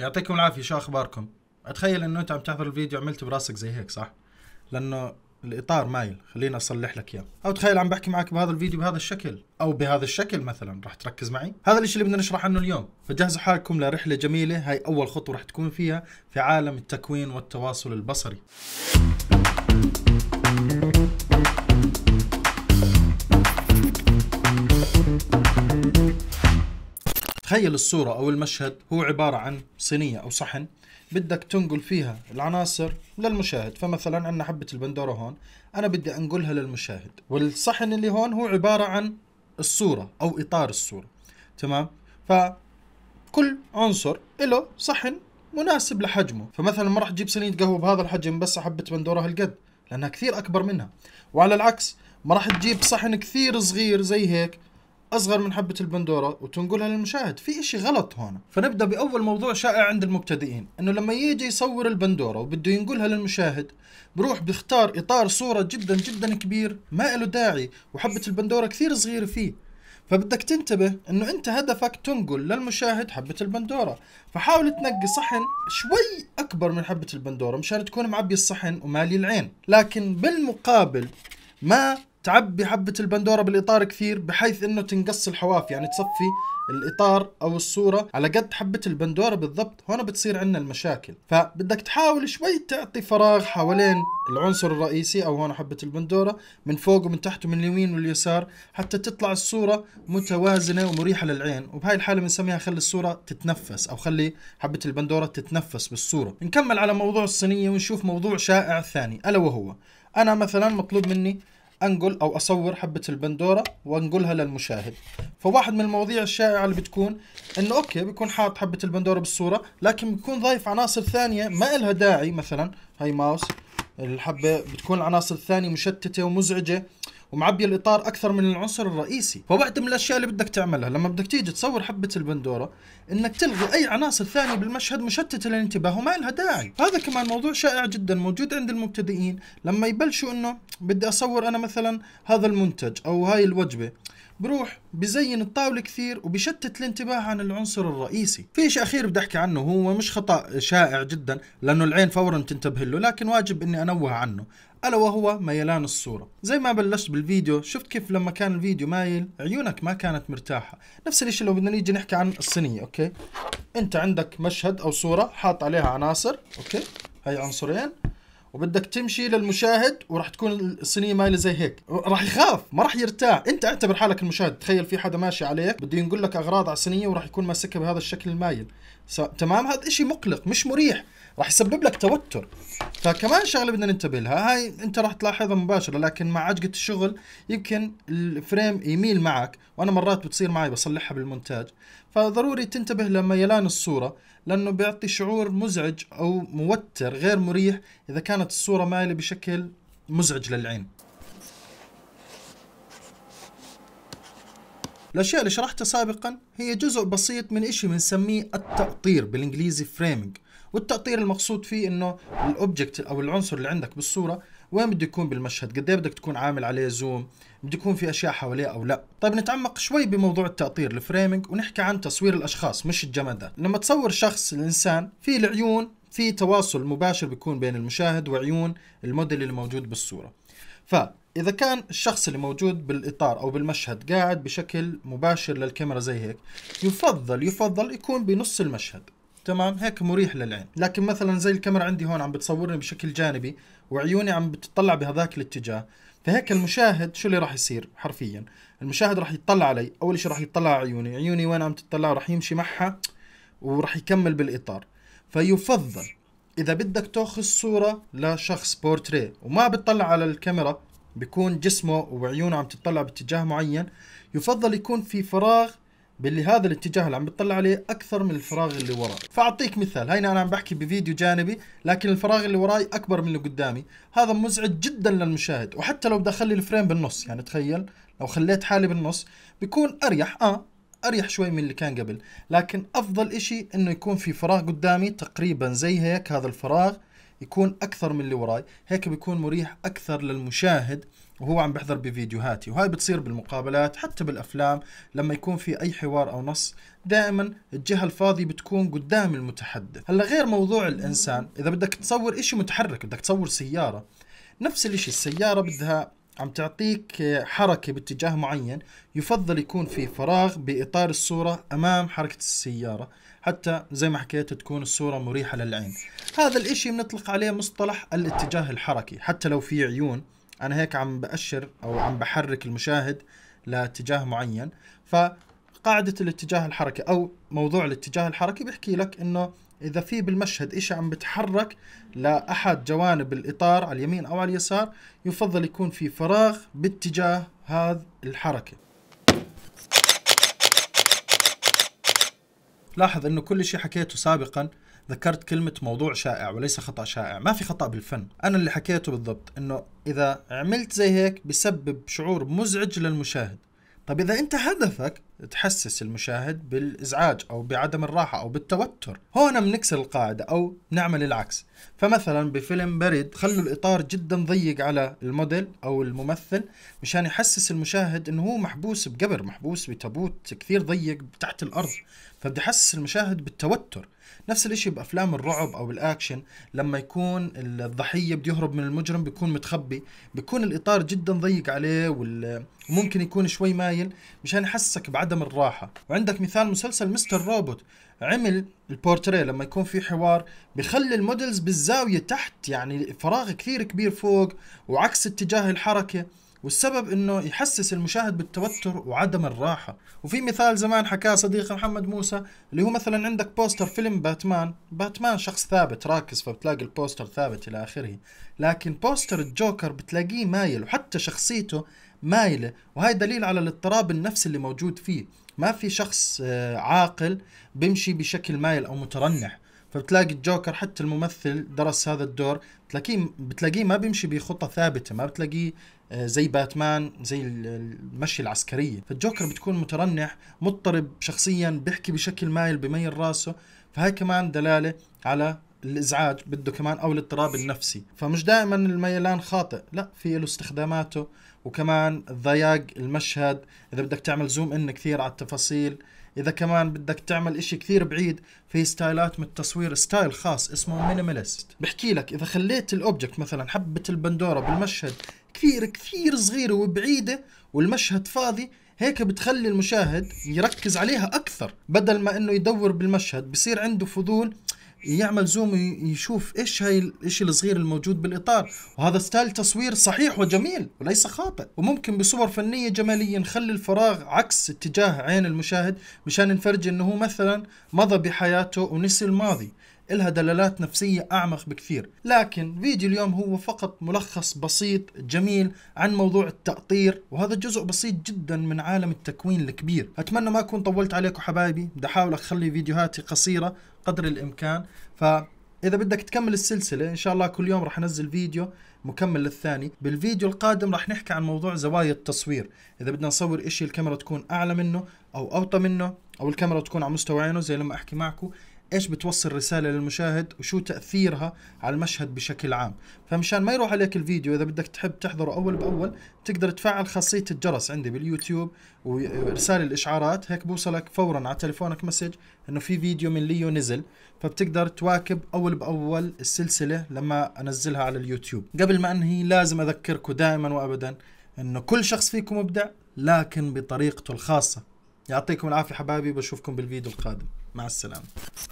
يعطيكم العافيه شو اخباركم اتخيل انه انت عم تحضر الفيديو عملت براسك زي هيك صح لانه الاطار مايل خليني اصلح لك اياه او تخيل عم بحكي معك بهذا الفيديو بهذا الشكل او بهذا الشكل مثلا راح تركز معي هذا الشيء اللي بدنا نشرح عنه اليوم فجهزوا حالكم لرحله جميله هاي اول خطوه راح تكون فيها في عالم التكوين والتواصل البصري تخيل الصورة أو المشهد هو عبارة عن صينية أو صحن بدك تنقل فيها العناصر للمشاهد فمثلا عندنا حبة البندورة هون أنا بدي أنقلها للمشاهد والصحن اللي هون هو عبارة عن الصورة أو إطار الصورة تمام فكل عنصر له صحن مناسب لحجمه فمثلا ما راح تجيب صينية قهوة بهذا الحجم بس حبة بندورة هالقد لأنها كثير أكبر منها وعلى العكس ما راح تجيب صحن كثير صغير زي هيك اصغر من حبه البندوره وتنقلها للمشاهد في إشي غلط هون فنبدا باول موضوع شائع عند المبتدئين انه لما يجي يصور البندوره وبده ينقلها للمشاهد بروح بيختار اطار صوره جدا جدا كبير ما له داعي وحبه البندوره كثير صغيره فيه فبدك تنتبه انه انت هدفك تنقل للمشاهد حبة البندورة فحاول تنقي صحن شوي اكبر من حبة البندورة مشان تكون معبي الصحن ومالي العين لكن بالمقابل ما تعبي حبة البندورة بالإطار كثير بحيث إنه تنقص الحواف يعني تصفي الإطار أو الصورة على قد حبة البندورة بالضبط هنا بتصير عندنا المشاكل فبدك تحاول شوي تعطي فراغ حوالين العنصر الرئيسي أو هنا حبة البندورة من فوق ومن تحت ومن اليمين واليسار حتى تطلع الصورة متوازنة ومريحة للعين وبهاي الحالة بنسميها خلي الصورة تتنفس أو خلي حبة البندورة تتنفس بالصورة نكمل على موضوع الصينية ونشوف موضوع شائع ثاني ألا وهو أنا مثلا مطلوب مني انقل او اصور حبه البندوره وانقلها للمشاهد فواحد من المواضيع الشائعه اللي بتكون انه اوكي بيكون حاط حبه البندوره بالصوره لكن بيكون ضايف عناصر ثانيه ما إلها داعي مثلا هاي ماوس الحبه بتكون العناصر الثانيه مشتته ومزعجه ومعبيه الاطار اكثر من العنصر الرئيسي فوقت من الاشياء اللي بدك تعملها لما بدك تيجي تصور حبه البندوره انك تلغي اي عناصر ثانيه بالمشهد مشتته للانتباه وما لها داعي هذا كمان موضوع شائع جدا موجود عند المبتدئين لما يبلشوا انه بدي اصور انا مثلا هذا المنتج او هاي الوجبه بروح بزين الطاولة كثير وبشتت الانتباه عن العنصر الرئيسي في شيء أخير بدي أحكي عنه هو مش خطأ شائع جدا لأنه العين فورا تنتبه له لكن واجب أني أنوه عنه ألا وهو ميلان الصورة زي ما بلشت بالفيديو شفت كيف لما كان الفيديو مايل عيونك ما كانت مرتاحة نفس الشيء لو بدنا نيجي نحكي عن الصينية أوكي أنت عندك مشهد أو صورة حاط عليها عناصر أوكي هاي عنصرين وبدك تمشي للمشاهد وراح تكون الصينيه مايله زي هيك راح يخاف ما راح يرتاح انت اعتبر حالك المشاهد تخيل في حدا ماشي عليك بده ينقل لك اغراض على الصينيه وراح يكون ماسكها بهذا الشكل المايل تمام هذا إشي مقلق مش مريح راح يسبب لك توتر فكمان شغله بدنا ننتبه لها هاي انت راح تلاحظها مباشره لكن مع عجقه الشغل يمكن الفريم يميل معك وانا مرات بتصير معي بصلحها بالمونتاج فضروري تنتبه لميلان الصوره لانه بيعطي شعور مزعج او موتر غير مريح اذا كانت الصوره مايله بشكل مزعج للعين الأشياء اللي شرحتها سابقا هي جزء بسيط من إشي بنسميه التأطير بالإنجليزي فريمينج والتأطير المقصود فيه إنه الأوبجكت أو العنصر اللي عندك بالصورة وين بده يكون بالمشهد قد إيه بدك تكون عامل عليه زوم بده يكون في اشياء حواليه او لا طيب نتعمق شوي بموضوع التأطير الفريمينج ونحكي عن تصوير الاشخاص مش الجمادات لما تصور شخص الانسان في العيون في تواصل مباشر بيكون بين المشاهد وعيون الموديل اللي موجود بالصوره ف اذا كان الشخص اللي موجود بالاطار او بالمشهد قاعد بشكل مباشر للكاميرا زي هيك يفضل يفضل يكون بنص المشهد تمام هيك مريح للعين لكن مثلا زي الكاميرا عندي هون عم بتصورني بشكل جانبي وعيوني عم بتطلع بهذاك الاتجاه فهيك المشاهد شو اللي راح يصير حرفيا المشاهد راح يتطلع علي اول شيء راح يتطلع عيوني عيوني وين عم تتطلع راح يمشي معها وراح يكمل بالاطار فيفضل اذا بدك تاخذ صوره لشخص بورتريه وما بتطلع على الكاميرا بيكون جسمه وعيونه عم تطلع باتجاه معين يفضل يكون في فراغ باللي هذا الاتجاه اللي عم بتطلع عليه اكثر من الفراغ اللي وراه فاعطيك مثال هينا انا عم بحكي بفيديو جانبي لكن الفراغ اللي وراي اكبر من اللي قدامي هذا مزعج جدا للمشاهد وحتى لو بدي اخلي الفريم بالنص يعني تخيل لو خليت حالي بالنص بيكون اريح اه اريح شوي من اللي كان قبل لكن افضل اشي انه يكون في فراغ قدامي تقريبا زي هيك هذا الفراغ يكون اكثر من اللي وراي هيك بيكون مريح اكثر للمشاهد وهو عم بحضر بفيديوهاتي وهاي بتصير بالمقابلات حتى بالافلام لما يكون في اي حوار او نص دائما الجهه الفاضيه بتكون قدام المتحدث هلا غير موضوع الانسان اذا بدك تصور إشي متحرك بدك تصور سياره نفس الإشي السياره بدها عم تعطيك حركة باتجاه معين يفضل يكون في فراغ بإطار الصورة أمام حركة السيارة حتى زي ما حكيت تكون الصورة مريحة للعين هذا الاشي بنطلق عليه مصطلح الاتجاه الحركي حتى لو في عيون انا هيك عم بأشر او عم بحرك المشاهد لاتجاه معين فقاعدة الاتجاه الحركي او موضوع الاتجاه الحركي بيحكي لك انه اذا في بالمشهد اشي عم بتحرك لاحد جوانب الاطار على اليمين او على اليسار يفضل يكون في فراغ باتجاه هذا الحركه لاحظ انه كل شيء حكيته سابقا ذكرت كلمة موضوع شائع وليس خطأ شائع ما في خطأ بالفن أنا اللي حكيته بالضبط أنه إذا عملت زي هيك بسبب شعور مزعج للمشاهد طب إذا أنت هدفك تحسس المشاهد بالازعاج او بعدم الراحه او بالتوتر هون بنكسر القاعده او نعمل العكس فمثلا بفيلم بريد خلوا الاطار جدا ضيق على الموديل او الممثل مشان يحسس المشاهد انه هو محبوس بقبر محبوس بتابوت كثير ضيق تحت الارض فبدي يحسس المشاهد بالتوتر نفس الشيء بافلام الرعب او الاكشن لما يكون الضحيه بده يهرب من المجرم بيكون متخبي بيكون الاطار جدا ضيق عليه وممكن يكون شوي مايل مشان يحسسك بعدم عدم الراحة وعندك مثال مسلسل مستر روبوت عمل البورتريه لما يكون في حوار بخلي المودلز بالزاوية تحت يعني فراغ كثير كبير فوق وعكس اتجاه الحركة والسبب انه يحسس المشاهد بالتوتر وعدم الراحه وفي مثال زمان حكاه صديقي محمد موسى اللي هو مثلا عندك بوستر فيلم باتمان باتمان شخص ثابت راكز فبتلاقي البوستر ثابت الى اخره لكن بوستر الجوكر بتلاقيه مايل وحتى شخصيته مايله وهي دليل على الاضطراب النفسي اللي موجود فيه ما في شخص آه، عاقل بيمشي بشكل مايل او مترنح فبتلاقي الجوكر حتى الممثل درس هذا الدور بتلاقيه بتلاقيه ما بيمشي بخطه ثابته ما بتلاقيه آه، زي باتمان زي المشي العسكرية فالجوكر بتكون مترنح مضطرب شخصيا بيحكي بشكل مايل بميل راسه فهي كمان دلالة على الازعاج بده كمان او الاضطراب النفسي فمش دائما الميلان خاطئ لا في له استخداماته وكمان ضيق المشهد اذا بدك تعمل زوم ان كثير على التفاصيل اذا كمان بدك تعمل اشي كثير بعيد في ستايلات من التصوير ستايل خاص اسمه مينيماليست بحكي لك اذا خليت الاوبجكت مثلا حبه البندوره بالمشهد كثير كثير صغيره وبعيده والمشهد فاضي هيك بتخلي المشاهد يركز عليها اكثر بدل ما انه يدور بالمشهد بصير عنده فضول يعمل زوم يشوف ايش هاي الشيء الصغير الموجود بالاطار وهذا ستايل تصوير صحيح وجميل وليس خاطئ وممكن بصور فنيه جماليه نخلي الفراغ عكس اتجاه عين المشاهد مشان نفرج انه هو مثلا مضى بحياته ونسي الماضي إلها دلالات نفسية أعمق بكثير لكن فيديو اليوم هو فقط ملخص بسيط جميل عن موضوع التأطير وهذا جزء بسيط جدا من عالم التكوين الكبير أتمنى ما أكون طولت عليكم حبايبي بدي أحاول أخلي فيديوهاتي قصيرة قدر الامكان فاذا اذا بدك تكمل السلسله ان شاء الله كل يوم رح انزل فيديو مكمل للثاني بالفيديو القادم رح نحكي عن موضوع زوايا التصوير اذا بدنا نصور اشي الكاميرا تكون اعلى منه او اوطى منه او الكاميرا تكون على مستوى عينه زي لما احكي معكم ايش بتوصل رساله للمشاهد وشو تاثيرها على المشهد بشكل عام فمشان ما يروح عليك الفيديو اذا بدك تحب تحضره اول باول تقدر تفعل خاصيه الجرس عندي باليوتيوب وارسال الاشعارات هيك بوصلك فورا على تليفونك مسج انه في فيديو من ليو نزل فبتقدر تواكب اول باول السلسله لما انزلها على اليوتيوب قبل ما انهي لازم اذكركم دائما وابدا انه كل شخص فيكم مبدع لكن بطريقته الخاصه يعطيكم العافيه حبايبي بشوفكم بالفيديو القادم مع السلامه